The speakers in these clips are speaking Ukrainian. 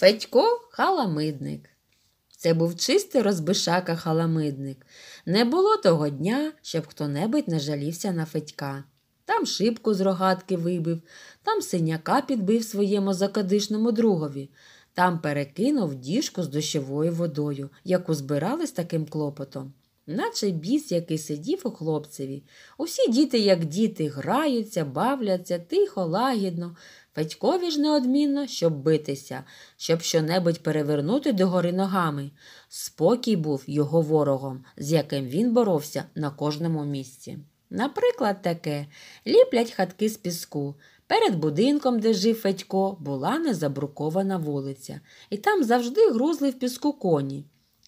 Федько халамидник. Це був чистий розбишака халамидник. Не було того дня, щоб хто-небудь не жалівся на Федька. Там шибку з рогатки вибив, там синяка підбив своєму закадишному другові, там перекинув діжку з дощовою водою, яку збирали з таким клопотом. Наче біс, який сидів у хлопцеві. Усі діти, як діти, граються, бавляться тихо, лагідно, Федькові ж неодмінно, щоб битися, щоб щонебудь перевернути догори ногами. Спокій був його ворогом, з яким він боровся на кожному місці. Наприклад, таке ліплять хатки з піску. Перед будинком, де жив Федько, була незабрукована вулиця, і там завжди грузли в піску коні.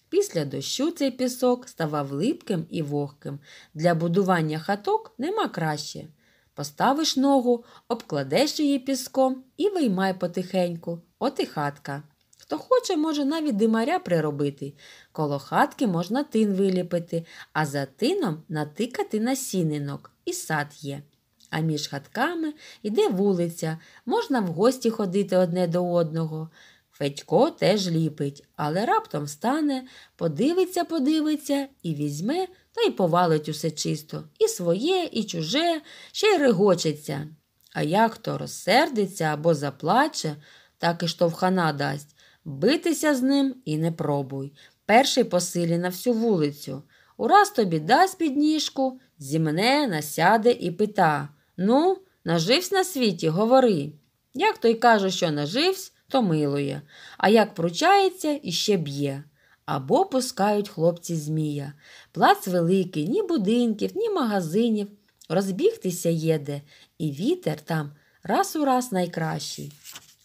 Після дощу цей пісок ставав липким і вогким. Для будування хаток нема краще. Поставиш ногу, обкладеш її піском і виймай потихеньку. От і хатка. Хто хоче, може навіть димаря приробити. Коло хатки можна тин виліпити, а за тином натикати на сінинок. і сад є. А між хатками йде вулиця, можна в гості ходити одне до одного. Федько теж ліпить, але раптом встане, подивиться, подивиться і візьме та й повалить усе чисто і своє, і чуже, ще й регочеться. А як то розсердиться або заплаче, так і штовхана дасть. Битися з ним і не пробуй. Перший посилі на всю вулицю. Ураз тобі дасть під ніжку, зімне, насяде і пита Ну, наживсь на світі, говори. Як той каже, що наживсь, то милує, а як пручається, іще б'є або пускають хлопці Змія. Плац великий, ні будинків, ні магазинів. Розбігтися є де, і вітер там раз у раз найкращий.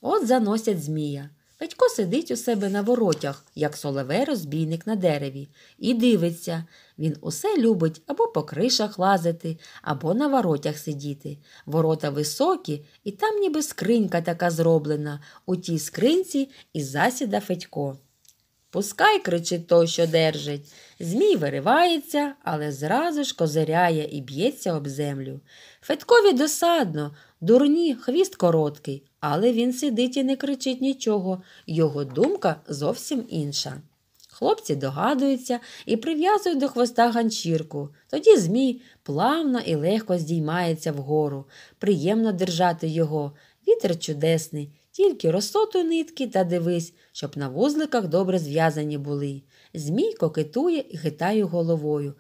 От заносять Змія. Петько сидить у себе на воротях, як соловей розбійник на дереві, і дивиться. Він усе любить або по кришах лазити, або на воротях сидіти. Ворота високі, і там ніби скринька така зроблена. У тій скринці і засіда Федько. Пускай кричить той, що держить. Змій виривається, але зразу ж козиряє і б'ється об землю. Федькові досадно, дурні, хвіст короткий, але він сидить і не кричить нічого, його думка зовсім інша. Хлопці догадуються і прив'язують до хвоста ганчірку. Тоді змій плавно і легко здіймається вгору. Приємно держати його. Вітер чудесний, тільки розсотуй нитки та дивись, щоб на вузликах добре зв'язані були. Змій кокетує і хитає головою.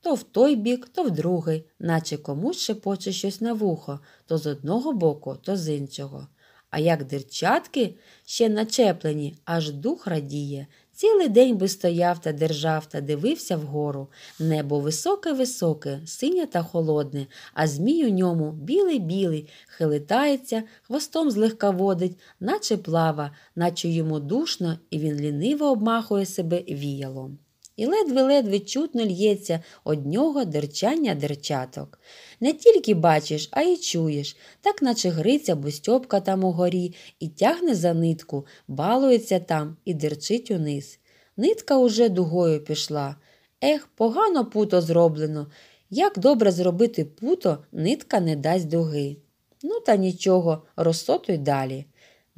То в той бік, то в другий, наче комусь шепоче щось на вухо, то з одного боку, то з іншого. А як дерчатки ще начеплені, аж дух радіє, Цілий день би стояв та держав та дивився вгору. Небо високе-високе, синє та холодне, а змій у ньому білий-білий, хилитається, хвостом злегка водить, наче плава, наче йому душно, і він ліниво обмахує себе віялом і ледве-ледве чутно л'ється од нього дерчання дерчаток. Не тільки бачиш, а й чуєш, так наче гриця бустьобка там угорі і тягне за нитку, балується там і дерчить униз. Нитка уже дугою пішла. Ех, погано путо зроблено. Як добре зробити путо, нитка не дасть дуги. Ну та нічого, розсотуй далі.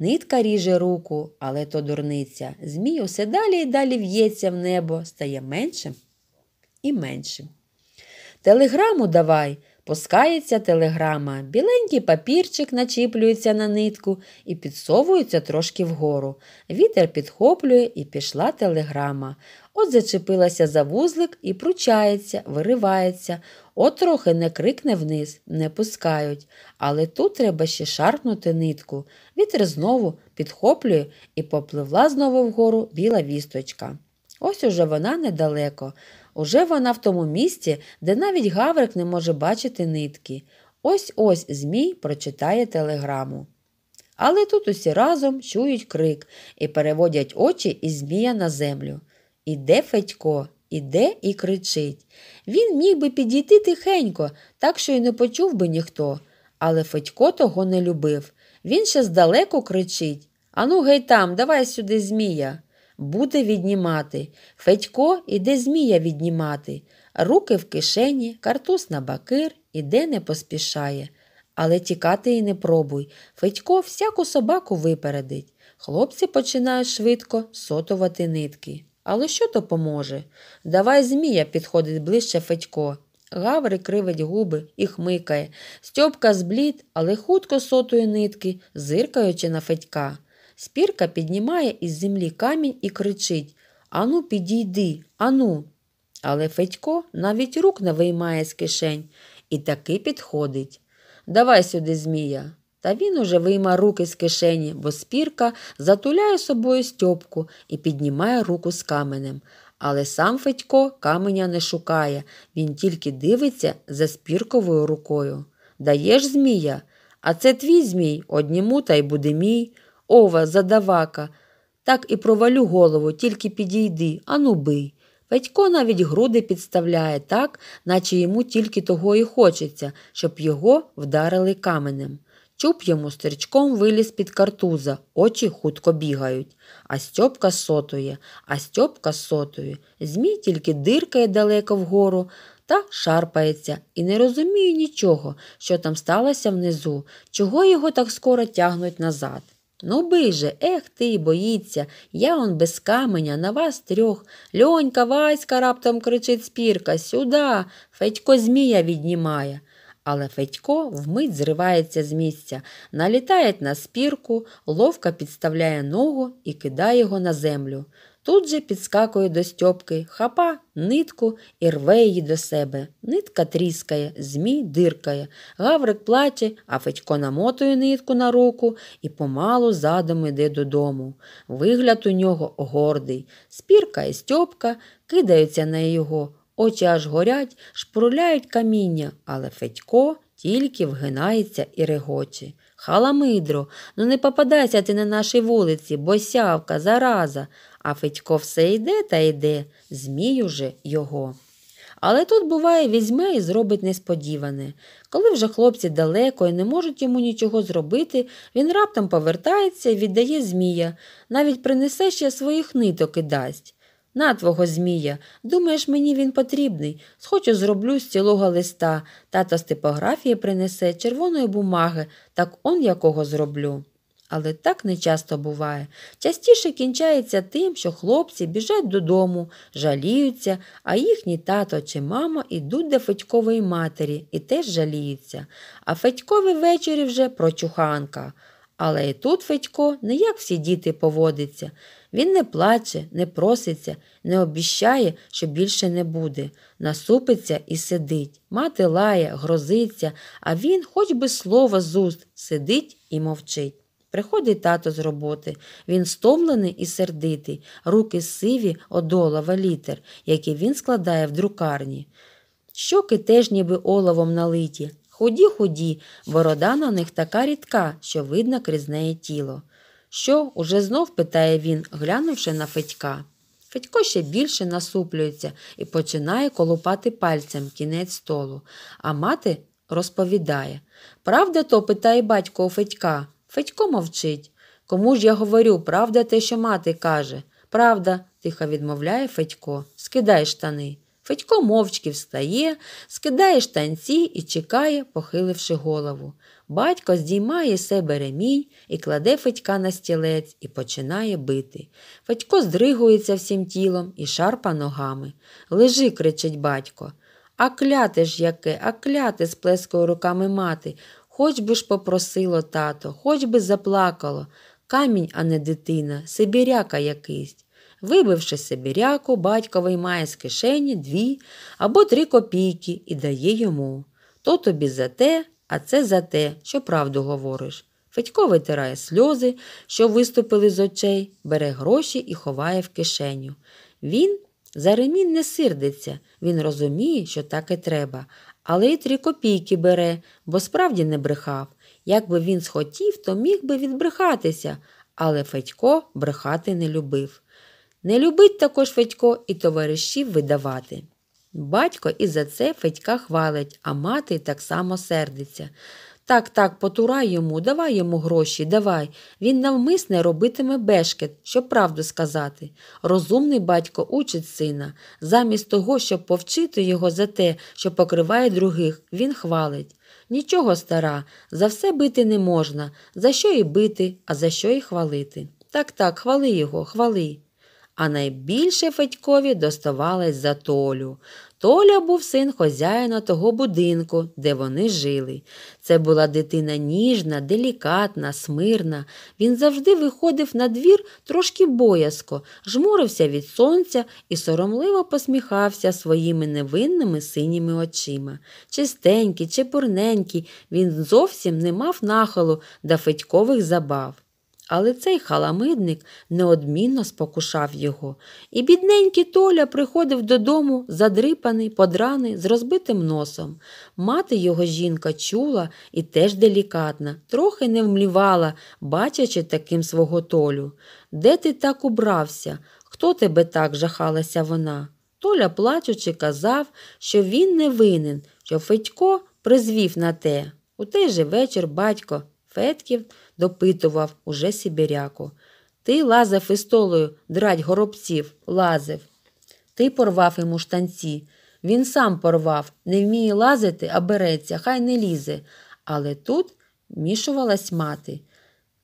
Нитка ріже руку, але то дурниця. Змій усе далі і далі в'ється в небо, стає меншим і меншим. Телеграму давай, пускається телеграма. Біленький папірчик начіплюється на нитку і підсовується трошки вгору. Вітер підхоплює і пішла телеграма. От зачепилася за вузлик і пручається, виривається. Отрохи не крикне вниз, не пускають, але тут треба ще шарпнути нитку. Вітер знову підхоплює і попливла знову вгору біла вісточка. Ось уже вона недалеко. Уже вона в тому місці, де навіть гаврик не може бачити нитки. Ось ось Змій прочитає телеграму. Але тут усі разом чують крик і переводять очі із Змія на землю. Іде Федько, іде і кричить. Він міг би підійти тихенько, так що й не почув би ніхто. Але Федько того не любив. Він ще здалеку кричить Ану, гей там, давай сюди Змія. Буде віднімати. Федько іде Змія віднімати. Руки в кишені, картуз на бакир, іде не поспішає. Але тікати і не пробуй. Федько всяку собаку випередить. Хлопці починають швидко сотувати нитки. Але що то поможе? Давай Змія підходить ближче Федько. Гаври кривить губи і хмикає. Стьопка зблід, але хутко сотує нитки, зиркаючи на Федька. Спірка піднімає із землі камінь і кричить Ану, підійди, ану. Але Федько навіть рук не виймає з кишень і таки підходить. Давай сюди, Змія. Та він уже вийма руки з кишені, бо спірка затуляє собою стьопку і піднімає руку з каменем. Але сам Федько каменя не шукає, він тільки дивиться за спірковою рукою. Даєш Змія? А це твій Змій, одніму та й буде мій. Ова, задавака. Так і провалю голову, тільки підійди, ану бий. Федько навіть груди підставляє так, наче йому тільки того і хочеться, щоб його вдарили каменем. Чуб йому стрічком виліз під картуза, очі хутко бігають. А Стьопка сотує, а Стьопка сотує. Змій тільки диркає далеко вгору та шарпається і не розуміє нічого, що там сталося внизу, чого його так скоро тягнуть назад. Ну бий же, ех ти, боїться, я он без каменя, на вас трьох. Льонька, Васька раптом кричить спірка, сюда. Федько змія віднімає. Але Федько вмить зривається з місця, налітає на спірку, ловко підставляє ногу і кидає його на землю. Тут же підскакує до Стьопки, хапа нитку і рве її до себе. Нитка тріскає, змій диркає. Гаврик плаче, а Федько намотує нитку на руку і помалу задом іде додому. Вигляд у нього гордий. Спірка і Стьопка кидаються на його очі аж горять, шпурляють каміння, але Федько тільки вгинається і регоче. Халамидро, ну не попадайся ти на нашій вулиці, бо сявка, зараза, а Федько все йде та йде, змій уже його. Але тут, буває, візьме і зробить несподіване. Коли вже хлопці далеко і не можуть йому нічого зробити, він раптом повертається і віддає Змія, навіть принесе ще своїх ниток і дасть. На твого Змія, думаєш, мені він потрібний. Схочу зроблю з цілого листа. Тато з типографії принесе червоної бумаги, так он якого зроблю. Але так не часто буває. Частіше кінчається тим, що хлопці біжать додому, жаліються, а їхні тато чи мама йдуть до Федькової матері і теж жаліються. А Федькові ввечері вже прочуханка. Але і тут Федько не як всі діти поводиться. Він не плаче, не проситься, не обіщає, що більше не буде, насупиться і сидить. Мати лає, грозиться, а він, хоч би слово з уст, сидить і мовчить. Приходить тато з роботи. Він стомлений і сердитий, руки сиві, одолава літер, які він складає в друкарні. Щоки теж ніби оловом налиті, Худі худі, борода на них така рідка, що видно крізь неї тіло. Що, уже знов питає він, глянувши на Федька. Федько ще більше насуплюється і починає колупати пальцем кінець столу, а мати розповідає Правда то питає батько у Федька. Федько мовчить. Кому ж я говорю, правда те, що мати каже. Правда, тихо відмовляє Федько, скидай штани. Федько мовчки встає, скидає штанці і чекає, похиливши голову. Батько здіймає себе ремінь і кладе Федька на стілець і починає бити. Федько здригується всім тілом і шарпа ногами. Лежи, кричить батько. А кляте ж яке, а кляте, сплескує руками мати. Хоч би ж попросило тато, хоч би заплакало. Камінь, а не дитина, сибіряка якийсь. Вибивши Сибіряку, батько виймає з кишені дві або три копійки і дає йому. То тобі за те, а це за те, що правду говориш. Федько витирає сльози, що виступили з очей, бере гроші і ховає в кишеню. Він за ремін не сирдиться, він розуміє, що так і треба, але й три копійки бере, бо справді не брехав. Якби він схотів, то міг би відбрехатися, але Федько брехати не любив. Не любить також Федько і товаришів видавати. Батько і за це Федька хвалить, а мати так само сердиться. Так, так, потурай йому, давай йому гроші, давай. Він навмисне робитиме бешкет, щоб правду сказати. Розумний батько учить сина. Замість того, щоб повчити його за те, що покриває других, він хвалить. Нічого стара, за все бити не можна, за що і бити, а за що і хвалити. Так, так, хвали його, хвали а найбільше Федькові доставалось за Толю. Толя був син хозяїна того будинку, де вони жили. Це була дитина ніжна, делікатна, смирна. Він завжди виходив на двір трошки боязко, жмурився від сонця і соромливо посміхався своїми невинними синіми очима. Чистенький, чепурненький, він зовсім не мав нахилу до федькових забав але цей халамидник неодмінно спокушав його, і бідненький Толя приходив додому, задрипаний, подраний, з розбитим носом. Мати його жінка чула і теж делікатна, трохи не вмлівала, бачачи таким свого Толю. Де ти так убрався? Хто тебе так жахалася вона? Толя, плачучи, казав, що він не винен, що Федько призвів на те. У той же вечір батько Федьків допитував уже Сібіряку. Ти лазив із толою, драть горобців, лазив. Ти порвав йому штанці. Він сам порвав, не вміє лазити, а береться, хай не лізе. Але тут мішувалась мати.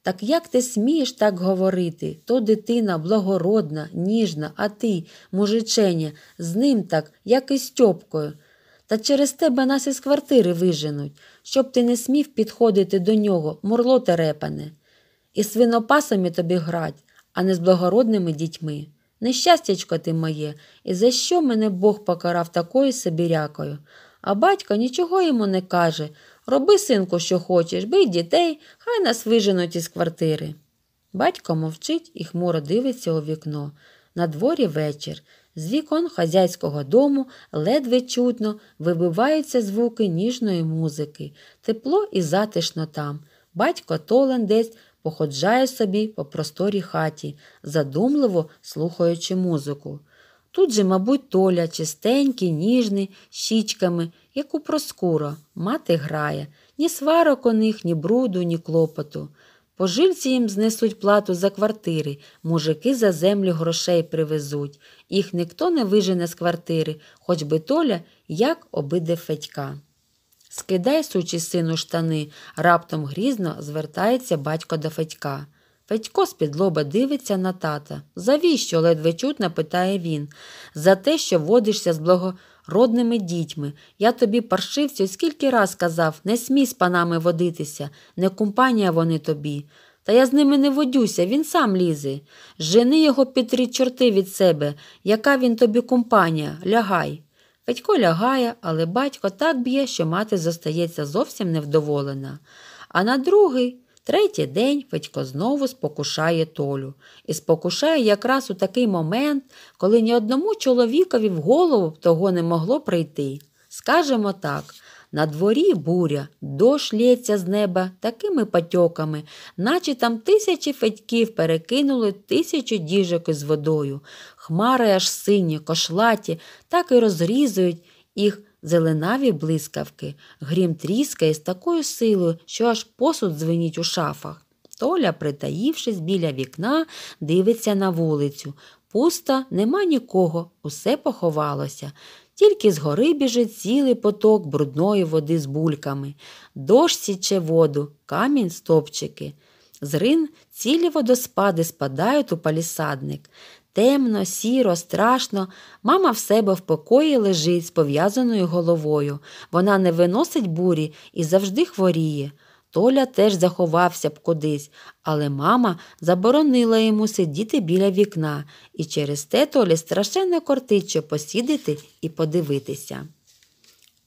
Так як ти смієш так говорити? То дитина благородна, ніжна, а ти, мужиченя, з ним так, як і з Тьопкою та через тебе нас із квартири виженуть, щоб ти не смів підходити до нього, мурло терепане, і свинопасами тобі грать, а не з благородними дітьми. Нещастячко ти моє, і за що мене Бог покарав такою сибірякою? А батько нічого йому не каже роби, синку, що хочеш, бий дітей, хай нас виженуть із квартири. Батько мовчить і хмуро дивиться у вікно. На дворі вечір. З вікон хазяйського дому ледве чутно вибиваються звуки ніжної музики, тепло і затишно там. Батько Толен десь походжає собі по просторі хаті, задумливо слухаючи музику. Тут же, мабуть, Толя чистенький, ніжний, щічками, як у проскура, мати грає, ні сварок у них, ні бруду, ні клопоту. Пожильці їм знесуть плату за квартири, мужики за землю грошей привезуть. Їх ніхто не вижене з квартири, хоч би Толя як обиде федька. Скидай, сучі сину, штани, раптом грізно звертається батько до федька. Федько з підлоба дивиться на тата. Завіщо? ледве чутно питає він. За те, що водишся з благородними дітьми. Я тобі, паршивцю, скільки раз казав, не смій з панами водитися, не компанія вони тобі. Та я з ними не водюся, він сам лізе. Жени його під три чорти від себе. Яка він тобі компанія? Лягай. Федько лягає, але батько так б'є, що мати зостається зовсім невдоволена. А на другий. Третій день Федько знову спокушає Толю і спокушає якраз у такий момент, коли ні одному чоловікові в голову б того не могло прийти. Скажемо так. На дворі буря, дощ лється з неба такими патьоками, наче там тисячі федьків перекинули тисячу діжок із водою. Хмари аж сині, кошлаті, так і розрізують їх Зеленаві блискавки, грім тріскає з такою силою, що аж посуд звеніть у шафах. Толя, притаївшись біля вікна, дивиться на вулицю. Пуста, нема нікого, усе поховалося. Тільки згори біжить цілий поток брудної води з бульками. Дощ січе воду, камінь стопчики. З рин цілі водоспади спадають у палісадник. Темно, сіро, страшно, мама в себе в покої лежить з пов'язаною головою. Вона не виносить бурі і завжди хворіє. Толя теж заховався б кудись, але мама заборонила йому сидіти біля вікна, і через те Толі страшенно кортиче посідати і подивитися.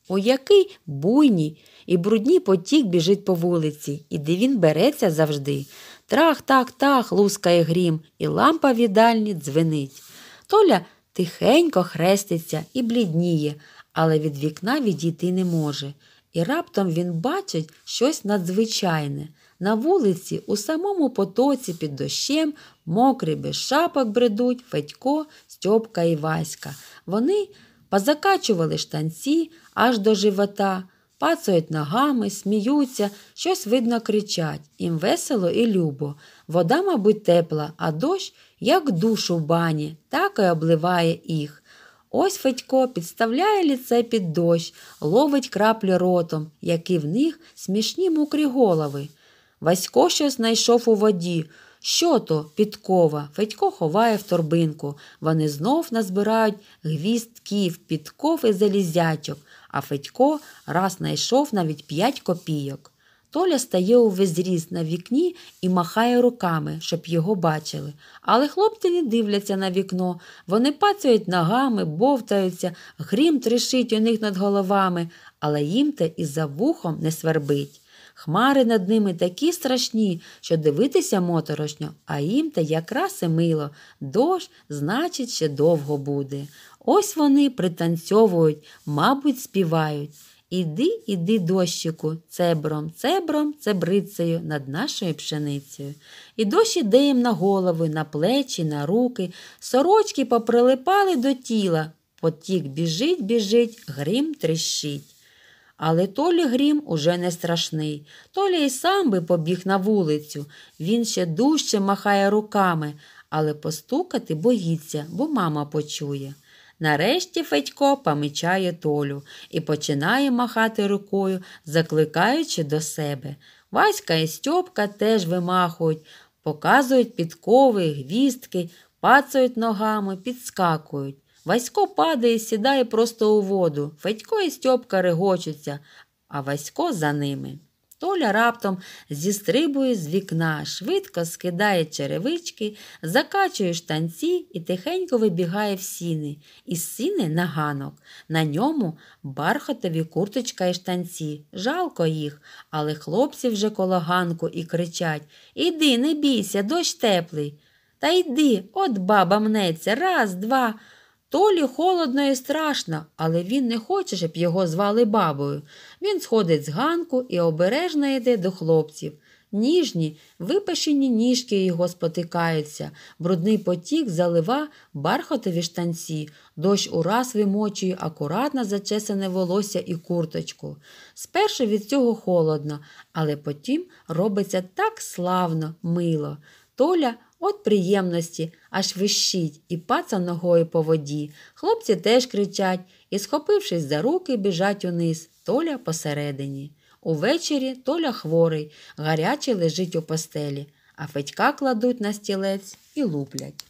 У який буйній і брудній потік біжить по вулиці, і де він береться завжди. Трах, так, тах, лускає грім, і лампа в їдальні дзвенить. Толя тихенько хреститься і блідніє, але від вікна відійти не може. І раптом він бачить щось надзвичайне. На вулиці, у самому потоці під дощем, мокрі без шапок бредуть Федько, Стьопка і Васька. Вони позакачували штанці аж до живота пацають ногами, сміються, щось, видно, кричать. Їм весело і любо. Вода, мабуть, тепла, а дощ, як душу в бані, так і обливає їх. Ось Федько підставляє ліце під дощ, ловить краплю ротом, які в них смішні мокрі голови. Васько щось знайшов у воді. Що то підкова? Федько ховає в торбинку. Вони знов назбирають гвіздків, підков і залізячок а Федько раз знайшов навіть п'ять копійок. Толя стає у везріз на вікні і махає руками, щоб його бачили. Але хлопці не дивляться на вікно, вони пацюють ногами, бовтаються, грім трешить у них над головами, але їм те і за вухом не свербить. Хмари над ними такі страшні, що дивитися моторошно, а їм та якраз і мило. Дощ, значить, ще довго буде. Ось вони пританцьовують, мабуть, співають. Іди, іди, дощику, цебром, цебром, цебрицею над нашою пшеницею. І дощ іде їм на голови, на плечі, на руки. Сорочки поприлипали до тіла. Потік біжить, біжить, грім трещить. Але Толі грім уже не страшний. Толі й сам би побіг на вулицю. Він ще дужче махає руками, але постукати боїться, бо мама почує. Нарешті Федько помічає Толю і починає махати рукою, закликаючи до себе. Васька і Стьопка теж вимахують, показують підкови, гвістки, пацають ногами, підскакують. Васько падає, сідає просто у воду. Федько і Стьопка регочуться, а Васько за ними. Толя раптом зістрибує з вікна, швидко скидає черевички, закачує штанці і тихенько вибігає в сіни. Із сіни на ганок. На ньому бархатові курточка і штанці. Жалко їх, але хлопці вже коло ганку і кричать Іди, не бійся, дощ теплий. Та йди, от баба мнеться, раз, два. Толі холодно і страшно, але він не хоче, щоб його звали бабою. Він сходить з ганку і обережно йде до хлопців. Ніжні, випащені ніжки його спотикаються, брудний потік залива бархатові штанці, дощ ураз вимочує акуратно зачесане волосся і курточку. Спершу від цього холодно, але потім робиться так славно, мило. Толя От приємності аж вищить і паца ногою по воді. Хлопці теж кричать і, схопившись за руки, біжать униз, Толя посередині. Увечері Толя хворий, гарячий лежить у постелі, а Федька кладуть на стілець і луплять.